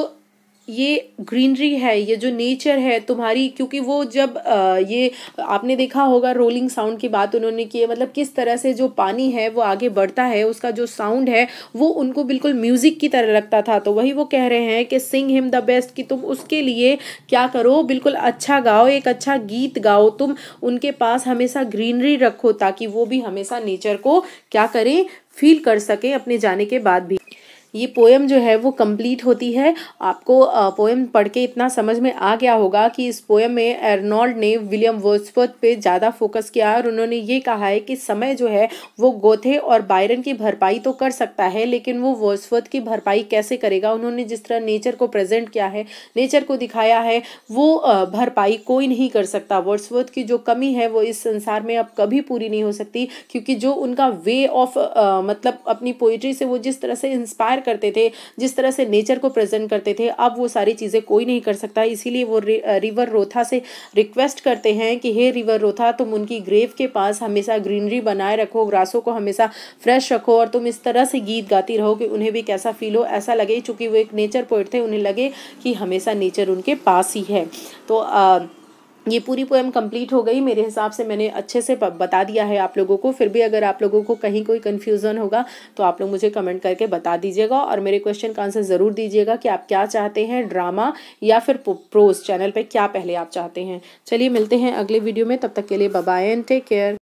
A: ये ग्रीनरी है ये जो नेचर है तुम्हारी क्योंकि वो जब आ, ये आपने देखा होगा रोलिंग साउंड की बात उन्होंने की है मतलब किस तरह से जो पानी है वो आगे बढ़ता है उसका जो साउंड है वो उनको बिल्कुल म्यूज़िक की तरह लगता था तो वही वो कह रहे हैं कि सिंग हिम द बेस्ट कि तुम उसके लिए क्या करो बिल्कुल अच्छा गाओ एक अच्छा गीत गाओ तुम उनके पास हमेशा ग्रीनरी रखो ताकि वो भी हमेशा नेचर को क्या करें फील कर सकें अपने जाने के बाद भी ये पोएम जो है वो कंप्लीट होती है आपको पोएम पढ़ के इतना समझ में आ गया होगा कि इस पोएम में एर्नॉल्ड ने विलियम वर्सवर्थ पे ज़्यादा फोकस किया और उन्होंने ये कहा है कि समय जो है वो गोथे और बायरन की भरपाई तो कर सकता है लेकिन वो वर्सवर्थ की भरपाई कैसे करेगा उन्होंने जिस तरह नेचर को प्रेजेंट किया है नेचर को दिखाया है वो भरपाई कोई नहीं कर सकता वर्सफर्थ की जो कमी है वो इस संसार में अब कभी पूरी नहीं हो सकती क्योंकि जो उनका वे ऑफ मतलब अपनी पोइट्री से वो जिस तरह से इंस्पायर प्यार करते थे जिस तरह से नेचर को प्रेजेंट करते थे अब वो सारी चीज़ें कोई नहीं कर सकता इसीलिए वो रिवर रोथा से रिक्वेस्ट करते हैं कि हे रिवर रोथा तुम उनकी ग्रेव के पास हमेशा ग्रीनरी बनाए रखो ग्रासों को हमेशा फ्रेश रखो और तुम इस तरह से गीत गाती रहो कि उन्हें भी कैसा फील हो ऐसा लगे चूँकि वो एक नेचर पोइट थे उन्हें लगे कि हमेशा नेचर उनके पास ही है तो आ, ये पूरी पोएम कंप्लीट हो गई मेरे हिसाब से मैंने अच्छे से बता दिया है आप लोगों को फिर भी अगर आप लोगों को कहीं कोई कन्फ्यूज़न होगा तो आप लोग मुझे कमेंट करके बता दीजिएगा और मेरे क्वेश्चन का आंसर ज़रूर दीजिएगा कि आप क्या चाहते हैं ड्रामा या फिर प्रोज चैनल पर क्या पहले आप चाहते हैं चलिए मिलते हैं अगले वीडियो में तब तक के लिए बबाए एंड टेक केयर